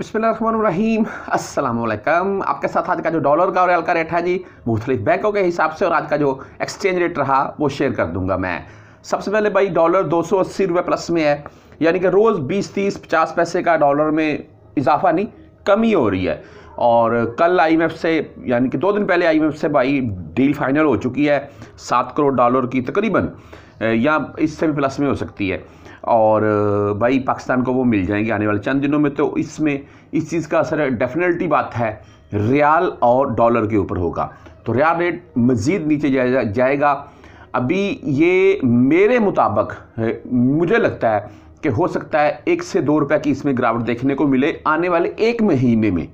बिस्मिल्लाम अस्सलाम आपके साथ आज का जो डॉलर का और एल का रेट है जी मुख्तलिफ बैंकों के हिसाब से और आज का जो एक्सचेंज रेट रहा वो शेयर कर दूंगा मैं सबसे पहले भाई डॉलर दो सौ अस्सी रुपये प्लस में है यानी कि रोज़ बीस तीस पचास पैसे का डॉलर में इजाफा नहीं कमी हो रही है और कल आईएमएफ से यानी कि दो दिन पहले आईएमएफ से भाई डील फाइनल हो चुकी है सात करोड़ डॉलर की तकरीबन या इससे भी प्लस में हो सकती है और भाई पाकिस्तान को वो मिल जाएंगे आने वाले चंद दिनों में तो इसमें इस चीज़ का असर डेफिनेटली बात है रियाल और डॉलर के ऊपर होगा तो रियाल रेट मज़ीद नीचे जाएगा जाएगा अभी ये मेरे मुताबिक मुझे लगता है कि हो सकता है एक से दो रुपए की इसमें गिरावट देखने को मिले आने वाले एक महीने में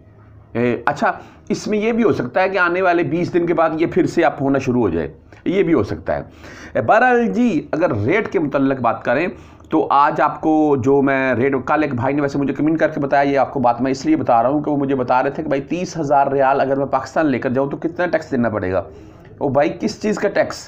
ए, अच्छा इसमें यह भी हो सकता है कि आने वाले बीस दिन के बाद ये फिर से आप होना शुरू हो जाए ये भी हो सकता है बहरहाल जी अगर रेट के मतलब बात करें तो आज आपको जो मैं रेट कल एक भाई ने वैसे मुझे कमेंट करके बताया ये आपको बात मैं इसलिए बता रहा हूँ कि वो मुझे बता रहे थे कि भाई तीस हज़ार रियाल अगर मैं पाकिस्तान लेकर जाऊँ तो कितना टैक्स देना पड़ेगा और भाई किस चीज़ का टैक्स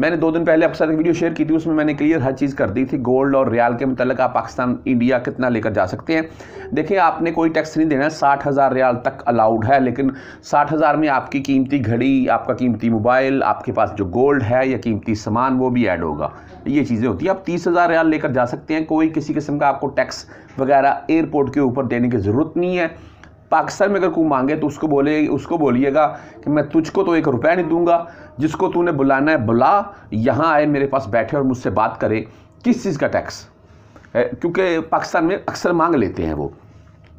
मैंने दो दिन पहले आपके साथ एक वीडियो शेयर की थी उसमें मैंने क्लियर हर चीज़ कर दी थी गोल्ड और रियाल के मतलब आप पाकिस्तान इंडिया कितना लेकर जा सकते हैं देखिए आपने कोई टैक्स नहीं देना है साठ हज़ार रियाल तक अलाउड है लेकिन साठ हज़ार में आपकी कीमती घड़ी आपका कीमती मोबाइल आपके पास जो गोल्ड है या कीमती सामान वो भी ऐड होगा ये चीज़ें होती हैं आप तीस हज़ार रियाल लेकर जा सकते हैं कोई किसी किस्म का आपको टैक्स वगैरह एयरपोर्ट के ऊपर देने की ज़रूरत नहीं है पाकिस्तान में अगर कोई मांगे तो उसको बोले उसको बोलिएगा कि मैं तुझको तो एक रुपया नहीं दूंगा जिसको तूने बुलाना है बुला यहाँ आए मेरे पास बैठे और मुझसे बात करे किस चीज़ का टैक्स क्योंकि पाकिस्तान में अक्सर मांग लेते हैं वो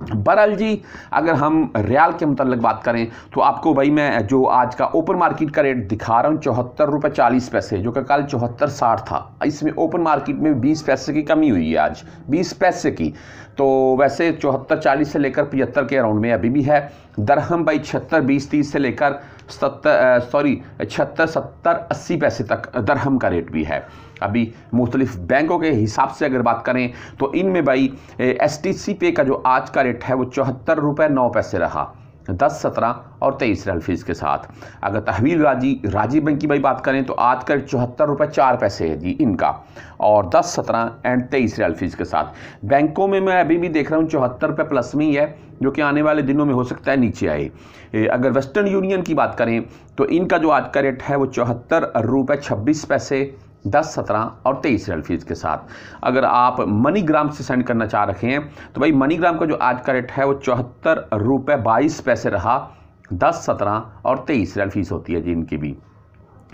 बहरहाल जी अगर हम रियाल के मतलब बात करें तो आपको भाई मैं जो आज का ओपन मार्केट का रेट दिखा रहा हूँ चौहत्तर रुपये चालीस पैसे जो कि कल चौहत्तर साठ था इसमें ओपन मार्केट में बीस पैसे की कमी हुई है आज बीस पैसे की तो वैसे चौहत्तर चालीस से लेकर पचहत्तर के अराउंड में अभी भी है दरहम भाई छिहत्तर बीस तीस से लेकर सत्तर सॉरी छिहत्तर सत्तर अस्सी पैसे तक दरहम का रेट भी है अभी मुख्तलिफ बैंकों के हिसाब से अगर बात करें तो इनमें भाई एस टी सी पे का जो आज का रेट है वो चौहत्तर रुपये नौ पैसे रहा दस सत्रह और तेईस रेल फीस के साथ अगर तहवील राजी राजीव बैंक की भाई बात करें तो आज का चौहत्तर रुपये चार पैसे है जी इनका और दस सत्रह एंड तेईस रेल फीस के साथ बैंकों में मैं अभी भी देख रहा हूँ चौहत्तर रुपये प्लस में ही है जो कि आने वाले दिनों में हो सकता है नीचे आए अगर वेस्टर्न यूनियन की बात करें तो इनका जो आज का रेट है वो चौहत्तर रुपये छब्बीस पैसे दस सत्रह और तेईस रेल फीस के साथ अगर आप मनीग्राम से सेंड करना चाह रहे हैं तो भाई मनीग्राम का जो आज का रेट है वो चौहत्तर रुपये बाईस पैसे रहा दस सत्रह और तेईस रेल फीस होती है जी इनकी भी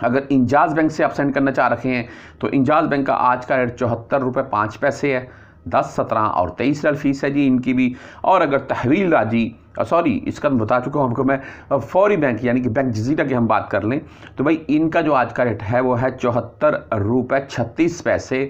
अगर इंजाज बैंक से आप सेंड करना चाह रहे हैं तो इंजाज बैंक का आज का रेट चौहत्तर रुपये पाँच पैसे है दस सत्रह और तेईस रेल फीस है जी इनकी भी और अगर तहवील राजी सॉरी uh, इसका मैं बता चुका हूँ हमको मैं uh, फौरी बैंक यानी कि बैंक जजीरा की हम बात कर लें तो भाई इनका जो आज का रेट है वो है चौहत्तर रुपये छत्तीस पैसे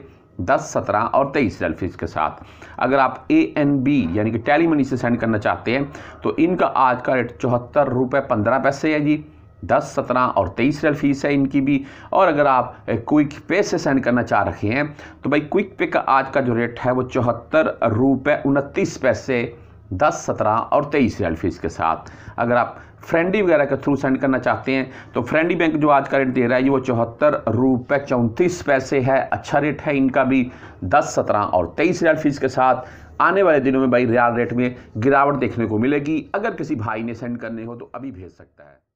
दस सत्रह और तेईस रियल फीस के साथ अगर आप ए एन बी यानी कि टैली मनी से सेंड करना चाहते हैं तो इनका आज का रेट चौहत्तर रुपये पंद्रह पैसे है जी दस सत्रह और तेईस रेल फीस है इनकी भी और अगर आप क्विक uh, पे से सेंड करना चाह रहे हैं तो भाई क्विक पे का आज का जो रेट है वो चौहत्तर रुपये उनतीस पैसे दस सत्रह और तेईस रियल फीस के साथ अगर आप फ्रेंडी वगैरह के थ्रू सेंड करना चाहते हैं तो फ्रेंडी बैंक जो आज का रेट दे रहा है ये वो चौहत्तर रुपये चौंतीस पैसे है अच्छा रेट है इनका भी दस सत्रह और तेईस रियल फीस के साथ आने वाले दिनों में भाई रियाल रेट में गिरावट देखने को मिलेगी अगर किसी भाई ने सेंड करने हो तो अभी भेज सकता है